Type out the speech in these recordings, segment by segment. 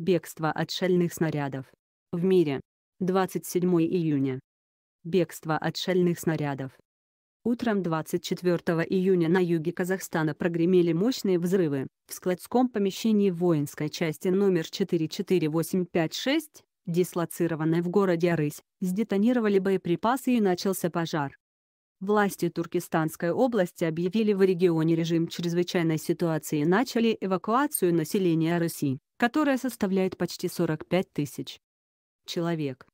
Бегство от шальных снарядов. В мире. 27 июня. Бегство от шальных снарядов. Утром 24 июня на юге Казахстана прогремели мощные взрывы. В складском помещении воинской части номер 44856, дислоцированной в городе Арысь, сдетонировали боеприпасы и начался пожар. Власти Туркестанской области объявили в регионе режим чрезвычайной ситуации и начали эвакуацию населения России которая составляет почти 45 тысяч человек.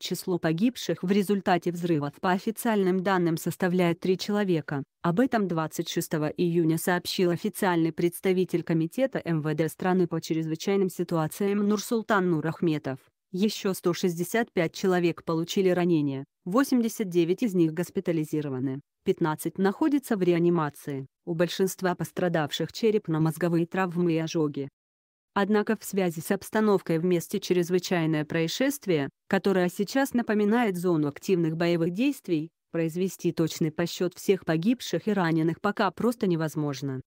Число погибших в результате взрывов по официальным данным составляет 3 человека. Об этом 26 июня сообщил официальный представитель Комитета МВД страны по чрезвычайным ситуациям Нурсултан Нурахметов. Еще 165 человек получили ранения, 89 из них госпитализированы, 15 находятся в реанимации. У большинства пострадавших черепно-мозговые травмы и ожоги. Однако в связи с обстановкой в месте чрезвычайное происшествие, которое сейчас напоминает зону активных боевых действий, произвести точный подсчет всех погибших и раненых пока просто невозможно.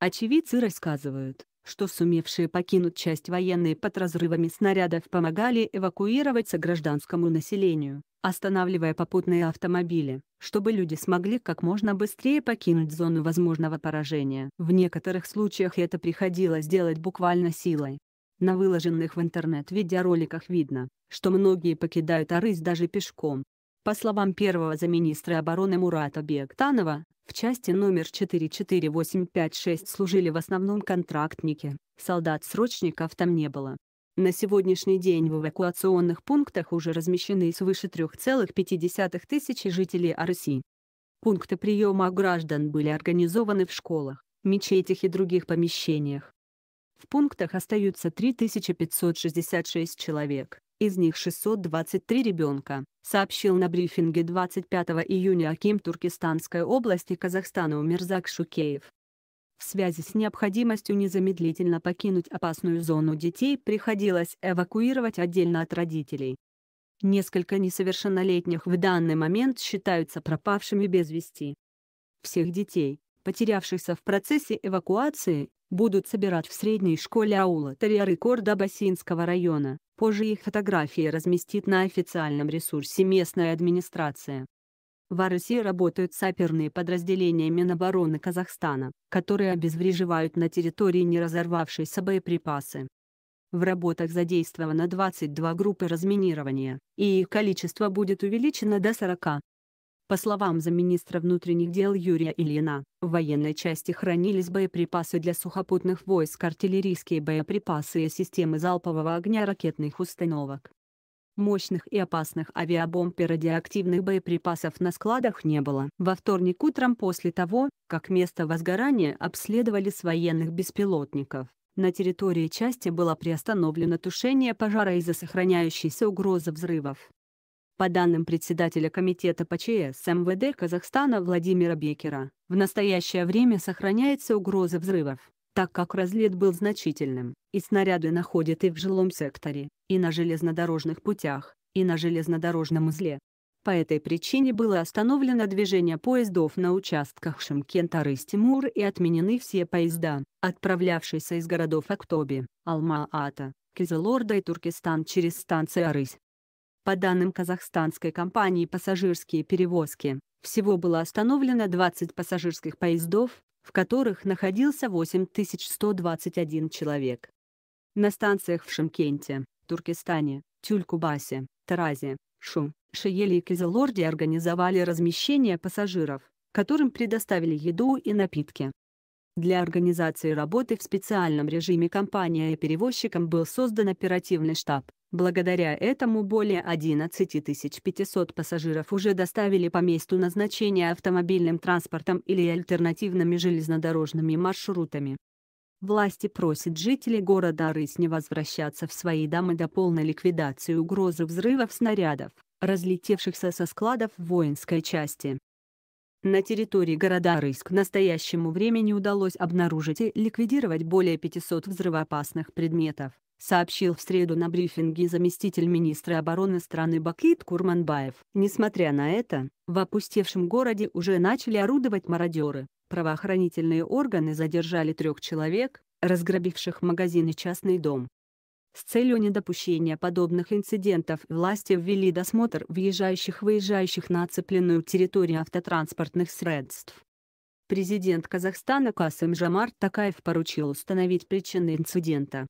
Очевидцы рассказывают, что сумевшие покинуть часть военные под разрывами снарядов помогали эвакуироваться гражданскому населению, останавливая попутные автомобили, чтобы люди смогли как можно быстрее покинуть зону возможного поражения. В некоторых случаях это приходилось делать буквально силой. На выложенных в интернет видеороликах видно, что многие покидают Арысь даже пешком. По словам первого замминистра обороны Мурата Бектанова, части номер 44856 служили в основном контрактники, солдат-срочников там не было. На сегодняшний день в эвакуационных пунктах уже размещены свыше 3,5 тысячи жителей Руси. Пункты приема граждан были организованы в школах, мечетях и других помещениях. В пунктах остаются 3566 человек из них 623 ребенка, сообщил на брифинге 25 июня Аким Туркестанской области Казахстана Умерзак Шукеев. В связи с необходимостью незамедлительно покинуть опасную зону детей приходилось эвакуировать отдельно от родителей. Несколько несовершеннолетних в данный момент считаются пропавшими без вести. Всех детей, потерявшихся в процессе эвакуации, будут собирать в средней школе аула Тарьяры Корда Басинского района. Позже их фотографии разместит на официальном ресурсе местная администрация. В Арсии работают саперные подразделения Минобороны Казахстана, которые обезвреживают на территории не разорвавшиеся боеприпасы. В работах задействовано 22 группы разминирования, и их количество будет увеличено до 40. По словам замминистра внутренних дел Юрия Ильина, в военной части хранились боеприпасы для сухопутных войск, артиллерийские боеприпасы и системы залпового огня ракетных установок. Мощных и опасных авиабомб и радиоактивных боеприпасов на складах не было. Во вторник утром после того, как место возгорания обследовали с военных беспилотников, на территории части было приостановлено тушение пожара из-за сохраняющейся угрозы взрывов. По данным председателя Комитета по ЧС МВД Казахстана Владимира Бекера, в настоящее время сохраняется угроза взрывов, так как разлет был значительным, и снаряды находят и в жилом секторе, и на железнодорожных путях, и на железнодорожном узле. По этой причине было остановлено движение поездов на участках Шымкент-Арыс-Тимур и отменены все поезда, отправлявшиеся из городов Актоби, Алма-Ата, Кизелорда и Туркестан через станции Арысь. По данным казахстанской компании «Пассажирские перевозки», всего было остановлено 20 пассажирских поездов, в которых находился 8121 человек. На станциях в Шимкенте, Туркестане, Тюлькубасе, Таразе, Шу, Шиеле и Кизелорде организовали размещение пассажиров, которым предоставили еду и напитки. Для организации работы в специальном режиме компания и перевозчикам был создан оперативный штаб, Благодаря этому более 11 500 пассажиров уже доставили по месту назначения автомобильным транспортом или альтернативными железнодорожными маршрутами. Власти просят жителей города Рысь не возвращаться в свои дома до полной ликвидации угрозы взрывов снарядов, разлетевшихся со складов воинской части. На территории города Рысь к настоящему времени удалось обнаружить и ликвидировать более 500 взрывоопасных предметов сообщил в среду на брифинге заместитель министра обороны страны Бакит Курманбаев. Несмотря на это, в опустевшем городе уже начали орудовать мародеры. Правоохранительные органы задержали трех человек, разграбивших магазин и частный дом. С целью недопущения подобных инцидентов власти ввели досмотр въезжающих-выезжающих на оцепленную территорию автотранспортных средств. Президент Казахстана Касым Жамар Такаев поручил установить причины инцидента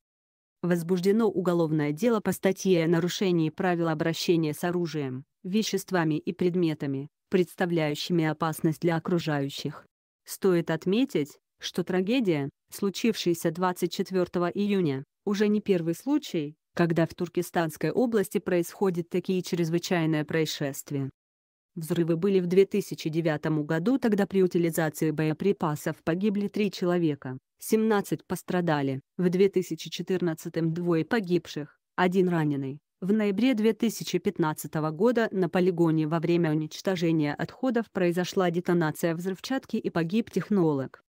возбуждено уголовное дело по статье о нарушении правил обращения с оружием, веществами и предметами, представляющими опасность для окружающих. Стоит отметить, что трагедия, случившаяся 24 июня, уже не первый случай, когда в Туркестанской области происходят такие чрезвычайные происшествия. Взрывы были в 2009 году, тогда при утилизации боеприпасов погибли три человека, 17 пострадали, в 2014 двое погибших, один раненый. В ноябре 2015 года на полигоне во время уничтожения отходов произошла детонация взрывчатки и погиб технолог.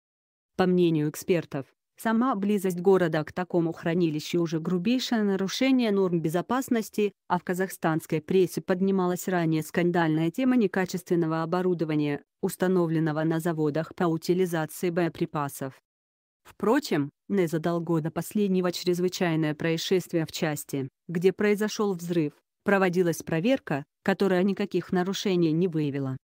По мнению экспертов, Сама близость города к такому хранилищу уже грубейшее нарушение норм безопасности, а в казахстанской прессе поднималась ранее скандальная тема некачественного оборудования, установленного на заводах по утилизации боеприпасов. Впрочем, не задолго до последнего чрезвычайное происшествие в части, где произошел взрыв, проводилась проверка, которая никаких нарушений не выявила.